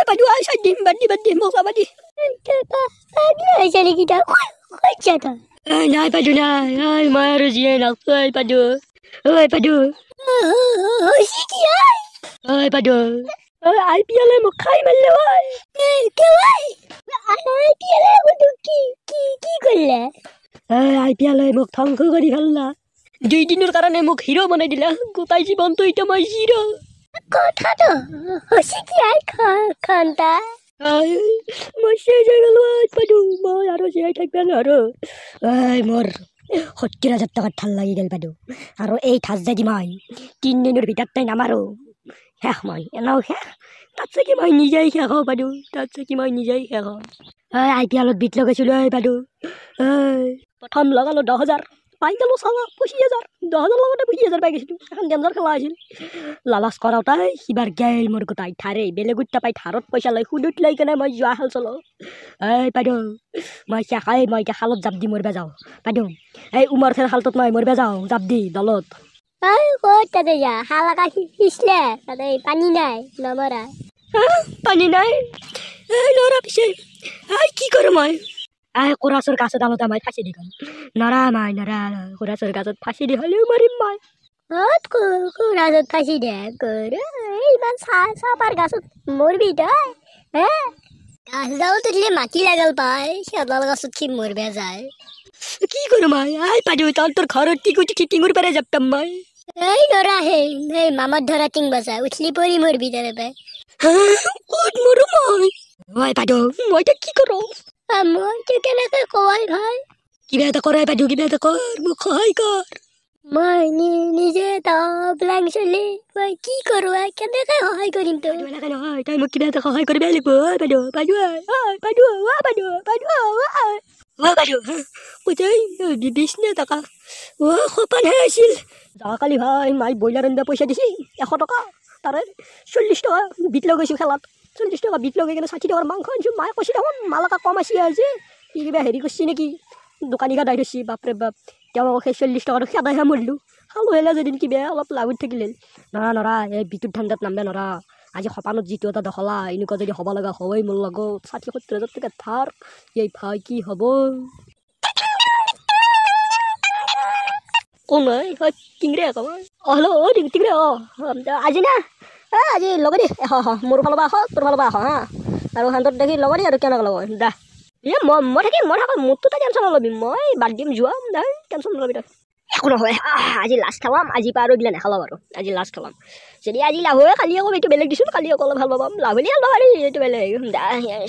Ouais, pas toi, ça dit, bah, dit, bah, dit, bon, ça va dire. pas, pas bien, les alligators. Quoi, quoi, tiens, toi? Ah, non, pas de là. Ah, moi, je viens là. Ouais, pas de. Ouais, pas de. Oh, oh, si, qui aille? Ouais, pas de. Ah, il bien, là, mon crime, elle est là. Mais, que, ouais? Ah, il bien, là, mon truc, qui, qui, qui, quoi, là? Ah, il bien, là, mon tank, quoi, quoi, quoi, là? দুই দিনের কারণে মোক hero মনে দিলা গোটাই জীবন তো এটা মাই hero 哥他的和西吉爱看看的。哎，我现在个乱七八糟，妈呀，都现在太变了哎，妈。সত্যৰা যাত্ৰাত ঠাল লাগি গেল বাইদেউ আৰু এই ঠাচ যদি মই তিনিদিনৰ ভিতৰত তাই নামাৰো শেষ মই এনেও শেষ তাত চাগে মই নিজেই শেষ হওঁ বাইদেউ তাত চাগে মই নিজেই শেষ হওঁ আই পি এলত বিট লগাইছিলোঁ বাইদেউ প্ৰথম লগালোঁ দহ হাজাৰ পাইকেলো চালা পঁচিছ হাজাৰ দহ হাজাৰ লগতে পঁচিছ হাজাৰ পাই গৈছিলোঁ এখন ডেঞ্জাৰখন লাগিছিল লালাচ কৰাওঁতাই সিবাৰ গেল মোৰ গোটাই থাৰে বেলেগ উত্তা পাই থাৰত পইচা লৈ সুদত লৈ কেনে মই যোৱা খাল চলোঁ এই বাইদেউ মই চাকাই মই এতিয়া খালত জাপ দি মৰিব যাওঁ বাইদেউ এই উমৰ খেল খালটোত মই মৰিব যাওঁ জাপ দি দলত ঐ ক'ত তাতে যা শাল আকা সিঁচলে তাতে পানী নাই নমৰা পানী নাই এই ল'ৰা পিছে এই কি কৰোঁ মই আই কোৰাচৰ গাছত আলোতে মাই ফাঁচি দি গ'ল নৰা মাই নৰা কোৰাচৰ গাছত ফাঁচি দি হ'লেও মাৰিম মই কোৰাচত ফাঁচি দে গৰু ইমান চাপাৰ গাছত মৰবি তই হে গাছডাল তেতিয়া মাটি লাগাল পাই সেইডাল গাছত সি মৰবে যায় কি কৰোঁ মই আই পাৰিও তহঁতৰ তোৰ ঘৰত টিকুটি টিঙৰ পাৰে যাপতাম মই এই নৰা হে হে মামাৰ ধৰা টিং বাজায় উঠলি পৰি মৰবি তাৰে পাই ক'ত মৰো মই মই বাইদেউ মই এতিয়া কি কৰোঁ মই তো কেনেকৈ কয় ভাই কিবা এটা কৰাই বাইদেউ কিবা এটা কৰ মোক সহায় কৰ মই নি নিজে তাক চলি মই কি কৰোঁ আই কেনেকৈ সহায় কৰিম তই এনেকৈ নহয় তই মোক কিবা এটা সহায় কৰিবই লাগিব অ' বাইদেউ বাইদেউ আই অ' বাইদেউ ৱা বাইদেউ বাইদেউ ৱা ৱা বাইদেউ মই তই বিছনে টকা ৱা সপান হে আছিল যাকালি ভাই মাই ব্ৰইলাৰ আনিব পইচা দিছি এশ টকা তাৰে চল্লিছ টকা বিট লগাইছোঁ খেলাত চল্লিছ টকা বিট লগাই কিনে ষাঠি টকাৰ মাংস আনিছোঁ মায়ে কৈছে দেখোন মালাকা কম আছে আজি কি কিবা হেৰি কৰিছে নেকি দোকানী গাদাই থৈছে বাপৰে বাপ তেওঁ সেই চল্লিছ টকাটো সেদাইহে মৰিলোঁ খালো হেলে যদি কিবা অলপ লাভত থাকিলে নৰা নৰা এই বিটুৰ ঠাণ্ডাত নামবে নৰা আজি সপানত যিটো এটা দখলা এনেকুৱা যদি হ'ব লগা হয় মোৰ লগত ষাঠি সত্তৰ হাজাৰ টকা থাৰ এই ভাই কি হ'ব কোন হয় কিংৰে অ হেল্ল' অ' টিংৰে অ আজি না এ আজি লগৰি হ হ মোৰ ফালৰ পৰা আহ তোৰ ফালৰ পৰা আহ হা আৰু সিহঁতক দেখি দি আৰু কেনেকৈ লগ দা এ মই মই থাকিম মই থাকো মোৰতো তই টেনশ্যন নল'বি মই বাদ দিম যোৱা দা টেনশ্যন নল'বি তই একো নহয় আজি লাষ্ট খাবাম আজিৰ পৰা আৰু এইবিলাক নাখালাম আৰু আজি লাষ্ট খাবাম যদি আজি হয় কালি আকৌ এইটো বেলেগ দিছোঁ কালি আকৌ অলপ ভাল পাবাম লাভ হ'লে ভাল পাৰি এইটো বেলেগ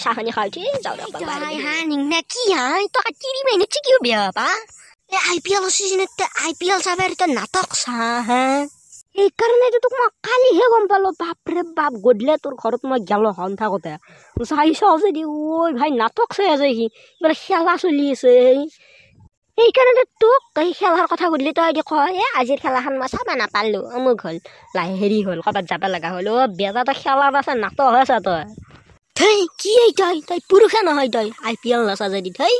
চাহখিনি খাই উঠি যাওঁ কি হা তই কাটি দিম এনেকৈ কি বেয়া পা আই পি এল চিজনত আই পি এল চাবাৰ নাটক চাহ হা সেইকাৰণে যে তোক মই কালিহে গম পালোঁ বাপৰে বাপ গধূলি তোৰ ঘৰত মই গেলোঁ সন্ধা কথা চাইছ যে দি ঐ ভাই নাটক চাই আছে সি বোলে খেলা চলি আছে সেইকাৰণে তোক এই খেলাৰ কথা সুধিলি তই দি কয় এই আজিৰ খেলাখন মই চাবা নাপালোঁ অমুক হ'ল লাহে হেৰি হ'ল ক'ৰবাত যাব লগা হ'ল অ' বেটা তই খেলা নাচা নাটক হৈ আছা তই ধেই কি তই তই পুৰুষে নহয় তই আই পি এল নাচা যদি থেই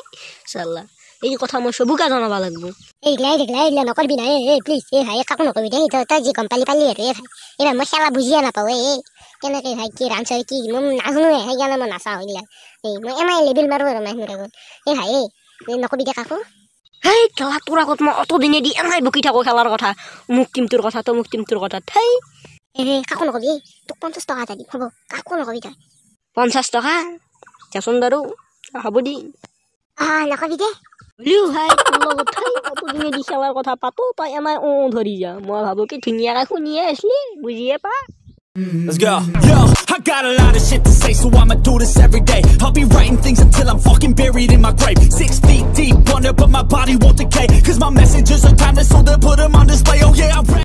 চাল্লা এই কথা মই চবুকে জনাব লাগিব এইগিলা এইগিলা এইগিলা নকৰিবি না এই প্লিজ এই ভাই কাকো নকবি দে তই যি গম পালি পালি আৰু এই ভাই এই ভাই মই খেলা বুজিয়ে নাপাওঁ এই কেনেকৈ ভাই কি ৰান্ধ কি মই নাজানো সেইকাৰণে মই নাচাওঁ এইগিলা এই মই এমাই লেবিল মাৰোঁ আৰু মাহিনৰ আগত এই ভাই এই নকবি দে কাকো হেই খেলা তোৰ আগত মই অতদিনেদি এমাই বকি থাকোঁ খেলাৰ কথা মোক টিমটোৰ কথা তই মোক টিমটোৰ কথা থেই এই কাকো নকবি তোক পঞ্চাছ টকা এটা দিম হ'ব কাকো নকবি তই পঞ্চাছ টকা দেচোন বাৰু হ'ব দি অঁ নকবি দেই বুলিও ভাই তোৰ লগত তুমিয়ে দিছে আমাৰ কথা পাতো তই আমাৰ ও ধৰি যা মই ভাবো কি ধুনীয়াকৈ শুনিয়ে আছিলি বুজিয়ে পা Let's go. Yo, I got a lot of shit to say, so I'ma do this every day. I'll be writing things until I'm fucking buried in my grave. Six feet deep under, but my body won't decay. Cause my messages are timeless, so they'll put them on display. Oh yeah, I'm ready.